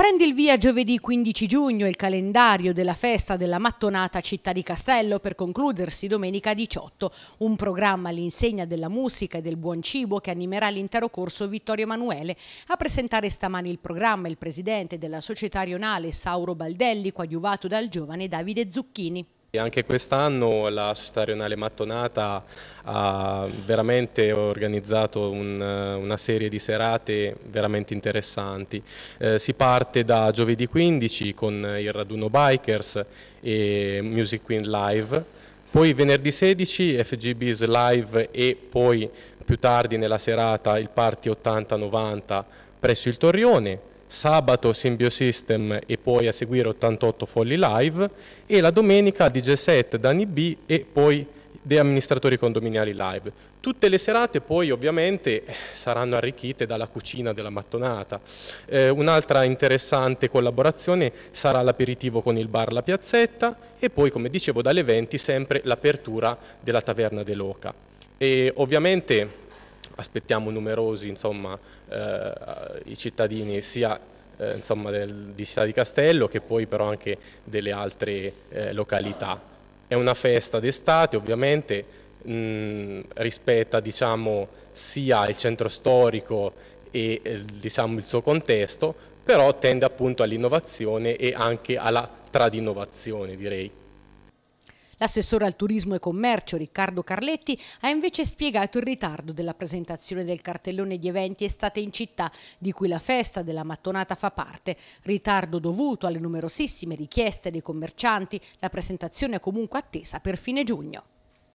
Prendi il via giovedì 15 giugno il calendario della festa della mattonata Città di Castello per concludersi domenica 18, un programma all'insegna della musica e del buon cibo che animerà l'intero corso Vittorio Emanuele. A presentare stamani il programma il presidente della società rionale Sauro Baldelli, coadiuvato dal giovane Davide Zucchini. E anche quest'anno la società rionale Mattonata ha veramente organizzato un, una serie di serate veramente interessanti. Eh, si parte da giovedì 15 con il raduno Bikers e Music Queen Live, poi venerdì 16 FGBs Live e poi più tardi nella serata il Party 80-90 presso il Torrione, sabato Symbiosystem e poi a seguire 88 Folli Live e la domenica DJ Set Dani B e poi The Amministratori Condominiali Live. Tutte le serate poi ovviamente saranno arricchite dalla cucina della mattonata. Eh, un'altra interessante collaborazione sarà l'aperitivo con il bar La Piazzetta e poi come dicevo dalle 20 sempre l'apertura della Taverna dell'Oca. E ovviamente aspettiamo numerosi insomma, eh, i cittadini sia eh, insomma, del, di Città di Castello che poi però anche delle altre eh, località. È una festa d'estate ovviamente, mh, rispetta diciamo, sia il centro storico e eh, diciamo, il suo contesto, però tende appunto all'innovazione e anche alla tradinnovazione direi. L'assessore al turismo e commercio Riccardo Carletti ha invece spiegato il ritardo della presentazione del cartellone di eventi estate in città, di cui la festa della mattonata fa parte. Ritardo dovuto alle numerosissime richieste dei commercianti, la presentazione è comunque attesa per fine giugno.